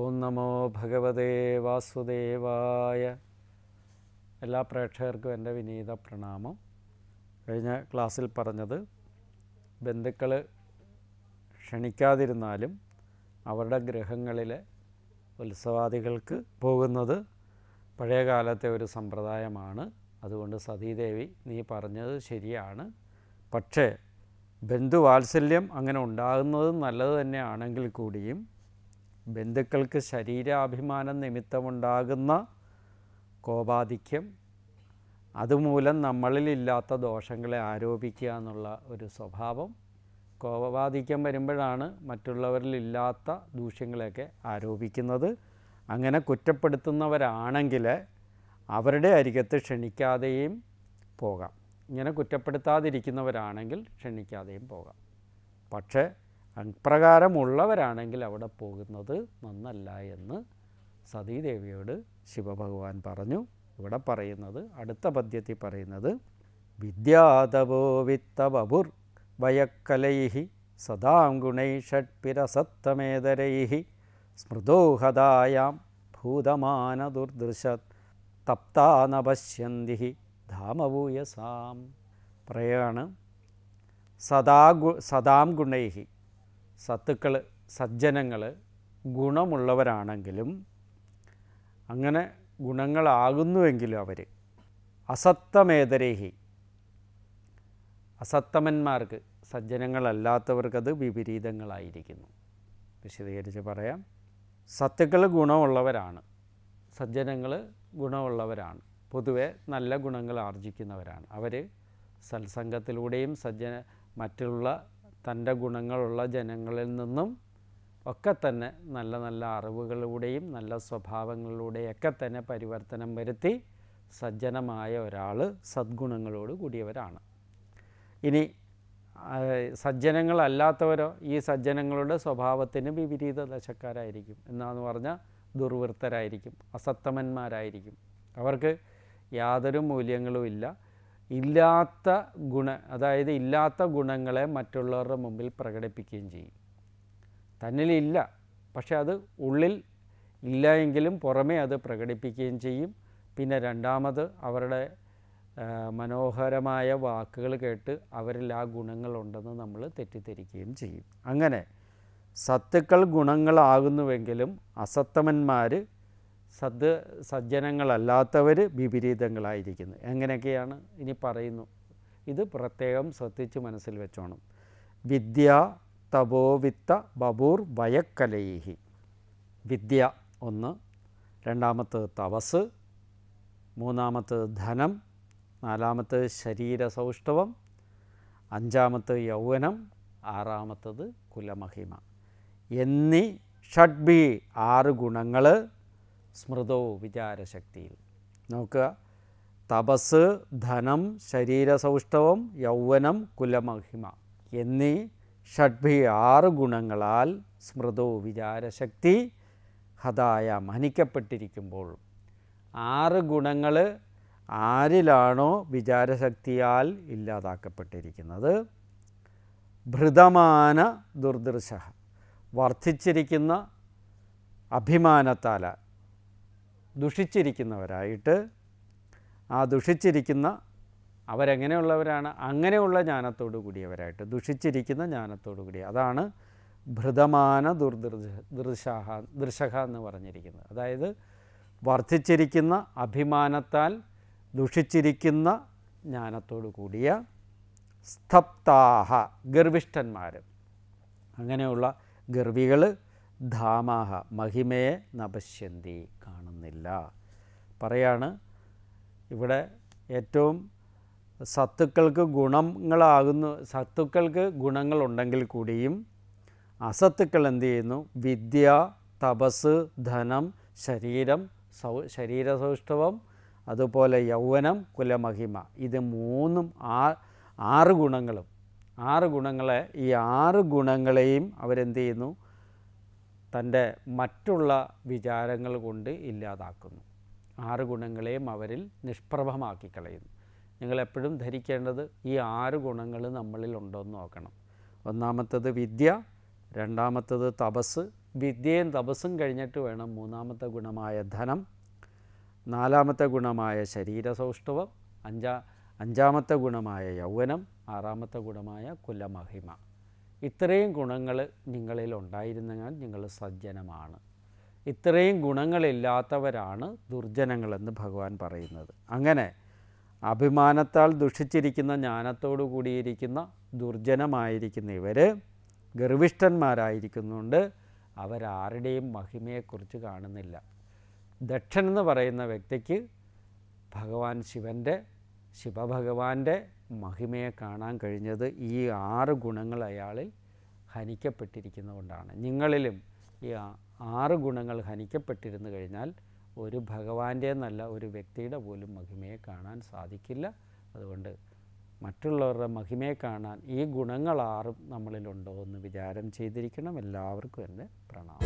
ഓം നമോ ഭഗവതേ വാസുദേവായ എല്ലാ പ്രേക്ഷകർക്കും എൻ്റെ വിനീത പ്രണാമം കഴിഞ്ഞ ക്ലാസ്സിൽ പറഞ്ഞത് ബന്ധുക്കൾ ക്ഷണിക്കാതിരുന്നാലും അവരുടെ ഗ്രഹങ്ങളിലെ ഉത്സവാദികൾക്ക് പോകുന്നത് പഴയ കാലത്തെ ഒരു സമ്പ്രദായമാണ് അതുകൊണ്ട് സതീദേവി നീ പറഞ്ഞത് ശരിയാണ് പക്ഷേ ബന്ധുവാത്സല്യം അങ്ങനെ ഉണ്ടാകുന്നത് നല്ലത് തന്നെയാണെങ്കിൽ കൂടിയും ബന്ധുക്കൾക്ക് ശരീരാഭിമാനം നിമിത്തമുണ്ടാകുന്ന കോപാധിക്യം അതുമൂലം നമ്മളിലില്ലാത്ത ദോഷങ്ങളെ ആരോപിക്കുക എന്നുള്ള ഒരു സ്വഭാവം കോപാധിക്യം വരുമ്പോഴാണ് മറ്റുള്ളവരിലില്ലാത്ത ദൂഷ്യങ്ങളെയൊക്കെ ആരോപിക്കുന്നത് അങ്ങനെ കുറ്റപ്പെടുത്തുന്നവരാണെങ്കിൽ അവരുടെ അരികത്ത് ക്ഷണിക്കാതെയും പോകാം ഇങ്ങനെ കുറ്റപ്പെടുത്താതിരിക്കുന്നവരാണെങ്കിൽ ക്ഷണിക്കാതെയും പോകാം പക്ഷേ അപ്രകാരമുള്ളവരാണെങ്കിൽ അവിടെ പോകുന്നത് നന്നല്ല എന്ന് സതീദേവിയോട് ശിവഭഗവാൻ പറഞ്ഞു ഇവിടെ പറയുന്നത് അടുത്ത പദ്യത്തിൽ പറയുന്നത് വിദ്യാതപോ വിത്തബുർ വയക്കലൈ സദാം ഗുണൈ ഷഡ്പിരസത്തമേതരൈ ഭൂതമാന ദുർദൃശ തപ്താനപശ്യന്തി ധാമഭൂയസാം പറയാണ് സദാ ഗു സദാം ഗുണൈഹി സത്തുക്കൾ സജ്ജനങ്ങൾ ഗുണമുള്ളവരാണെങ്കിലും അങ്ങനെ ഗുണങ്ങളാകുന്നുവെങ്കിലും അവർ അസത്തമേതരേഹി അസത്തമന്മാർക്ക് സജ്ജനങ്ങളല്ലാത്തവർക്കത് വിപരീതങ്ങളായിരിക്കുന്നു വിശദീകരിച്ച് പറയാം സത്തുക്കൾ ഗുണമുള്ളവരാണ് സജ്ജനങ്ങൾ ഗുണമുള്ളവരാണ് പൊതുവെ നല്ല ഗുണങ്ങൾ ആർജിക്കുന്നവരാണ് അവർ സത്സംഗത്തിലൂടെയും സജ്ജന മറ്റുള്ള തൻ്റെ ഗുണങ്ങളുള്ള ജനങ്ങളിൽ നിന്നും ഒക്കെ തന്നെ നല്ല നല്ല അറിവുകളിലൂടെയും നല്ല ഒക്കെ തന്നെ പരിവർത്തനം വരുത്തി സജ്ജനമായ ഒരാൾ സദ്ഗുണങ്ങളോട് കൂടിയവരാണ് ഇനി സജ്ജനങ്ങളല്ലാത്തവരോ ഈ സജ്ജനങ്ങളുടെ സ്വഭാവത്തിന് വിപരീത ദശക്കാരായിരിക്കും എന്നാന്ന് പറഞ്ഞാൽ ദുർവൃത്തരായിരിക്കും അസത്തമന്മാരായിരിക്കും അവർക്ക് യാതൊരു മൂല്യങ്ങളും ഇല്ല ഇല്ലാത്ത ഗുണ അതായത് ഇല്ലാത്ത ഗുണങ്ങളെ മറ്റുള്ളവരുടെ മുമ്പിൽ പ്രകടിപ്പിക്കുകയും ചെയ്യും തന്നിലില്ല പക്ഷെ അത് ഉള്ളിൽ ഇല്ല എങ്കിലും പുറമേ അത് പ്രകടിപ്പിക്കുകയും ചെയ്യും പിന്നെ രണ്ടാമത് അവരുടെ മനോഹരമായ വാക്കുകൾ കേട്ട് അവരിൽ ആ ഗുണങ്ങളുണ്ടെന്ന് നമ്മൾ തെറ്റിദ്ധരിക്കുകയും ചെയ്യും അങ്ങനെ സത്തുക്കൾ ഗുണങ്ങളാകുന്നുവെങ്കിലും അസത്തമന്മാർ സദ് സജ്ജനങ്ങളല്ലാത്തവർ വിപരീതങ്ങളായിരിക്കുന്നു എങ്ങനെയൊക്കെയാണ് ഇനി പറയുന്നു ഇത് പ്രത്യേകം ശ്രദ്ധിച്ച് മനസ്സിൽ വെച്ചോണം വിദ്യ തപോവിത്ത ബബൂർ വയക്കലൈഹി വിദ്യ ഒന്ന് രണ്ടാമത്തത് തപസ് മൂന്നാമത്തത് ധനം നാലാമത്തത് ശരീരസൗഷ്ടവം അഞ്ചാമത്തത് യൗവനം ആറാമത്തത് കുലമഹിമ എന്നീ ഷഡ്ബി ആറ് ഗുണങ്ങൾ സ്മൃതവും വിചാരശക്തിയിൽ നോക്കുക തപസ് ധനം ശരീരസൗഷ്ഠവം യൗവനം കുലമഹിമ എന്നീ ഷഡ്ഭി ആറ് ഗുണങ്ങളാൽ സ്മൃതവും വിചാരശക്തി ഹതായ മനിക്കപ്പെട്ടിരിക്കുമ്പോൾ ആറ് ഗുണങ്ങൾ ആരിലാണോ വിചാരശക്തിയാൽ ഇല്ലാതാക്കപ്പെട്ടിരിക്കുന്നത് ഭൃതമാന ദുർദൃശ വർദ്ധിച്ചിരിക്കുന്ന അഭിമാനത്താല ദുഷിച്ചിരിക്കുന്നവരായിട്ട് ആ ദുഷിച്ചിരിക്കുന്ന അവരെങ്ങനെയുള്ളവരാണ് അങ്ങനെയുള്ള ജ്ഞാനത്തോടു കൂടിയവരായിട്ട് ദുഷിച്ചിരിക്കുന്ന ജ്ഞാനത്തോടു കൂടി അതാണ് ഭൃതമാന ദുർദൃശ ദൃശാഹ ദൃശഹ എന്ന് പറഞ്ഞിരിക്കുന്നത് അതായത് വർദ്ധിച്ചിരിക്കുന്ന അഭിമാനത്താൽ ദുഷിച്ചിരിക്കുന്ന ജ്ഞാനത്തോടു കൂടിയ സ്തപ്താഹ ഗർവിഷ്ഠന്മാർ അങ്ങനെയുള്ള ഗർവികൾ ധാമാഹ മഹിമയെ നപശ്യന്തി കാണുന്നു പറയുന്നില്ല പറയാണ് ഇവിടെ ഏറ്റവും സത്തുക്കൾക്ക് ഗുണങ്ങളാകുന്നു സത്തുക്കൾക്ക് ഗുണങ്ങളുണ്ടെങ്കിൽ കൂടിയും അസത്തുക്കൾ എന്ത് ചെയ്യുന്നു വിദ്യ തപസ് ധനം ശരീരം സൗ ശരീര സൗഷ്ഠവം അതുപോലെ യൗവനം കുലമഹിമ ഇത് മൂന്നും ആ ആറ് ഗുണങ്ങളും ആറ് ഗുണങ്ങളെ ഈ ആറ് ഗുണങ്ങളെയും അവരെന്ത് ചെയ്യുന്നു തൻ്റെ മറ്റുള്ള വിചാരങ്ങൾ കൊണ്ട് ഇല്ലാതാക്കുന്നു ആറ് ഗുണങ്ങളെയും അവരിൽ നിഷ്പ്രഭമാക്കി കളയുന്നു നിങ്ങളെപ്പോഴും ധരിക്കേണ്ടത് ഈ ആറ് ഗുണങ്ങൾ നമ്മളിൽ ഉണ്ടോ എന്ന് നോക്കണം ഒന്നാമത്തത് വിദ്യ രണ്ടാമത്തത് തപസ് വിദ്യയും തപസ്സും കഴിഞ്ഞിട്ട് വേണം മൂന്നാമത്തെ ഗുണമായ ധനം നാലാമത്തെ ഗുണമായ ശരീര സൗഷ്ഠവം അഞ്ചാ അഞ്ചാമത്തെ ഗുണമായ യൗവനം ആറാമത്തെ ഗുണമായ കുലമഹിമ ഇത്രയും ഗുണങ്ങൾ നിങ്ങളിൽ ഉണ്ടായിരുന്നാൽ നിങ്ങൾ സജ്ജനമാണ് ഇത്രയും ഗുണങ്ങളില്ലാത്തവരാണ് ദുർജനങ്ങളെന്ന് ഭഗവാൻ പറയുന്നത് അങ്ങനെ അഭിമാനത്താൽ ദുഷിച്ചിരിക്കുന്ന ജ്ഞാനത്തോടു കൂടിയിരിക്കുന്ന ദുർജനമായിരിക്കുന്ന ഇവർ ഗർവിഷ്ഠന്മാരായിരിക്കുന്നുണ്ട് അവരാരുടെയും മഹിമയെക്കുറിച്ച് കാണുന്നില്ല ദക്ഷൻ എന്ന് പറയുന്ന വ്യക്തിക്ക് ഭഗവാൻ ശിവൻ്റെ ശിവഭഗവാൻ്റെ മഹിമയെ കാണാൻ കഴിഞ്ഞത് ഈ ആറ് ഗുണങ്ങൾ അയാളിൽ ഹനിക്കപ്പെട്ടിരിക്കുന്നതുകൊണ്ടാണ് നിങ്ങളിലും ഈ ആറ് ഗുണങ്ങൾ ഹനിക്കപ്പെട്ടിരുന്നു കഴിഞ്ഞാൽ ഒരു ഭഗവാൻ്റെ നല്ല ഒരു വ്യക്തിയുടെ പോലും മഹിമയെ കാണാൻ സാധിക്കില്ല അതുകൊണ്ട് മറ്റുള്ളവരുടെ മഹിമയെ കാണാൻ ഈ ഗുണങ്ങളാറും നമ്മളിലുണ്ടോ എന്ന് വിചാരം ചെയ്തിരിക്കണം എല്ലാവർക്കും എൻ്റെ പ്രണാമം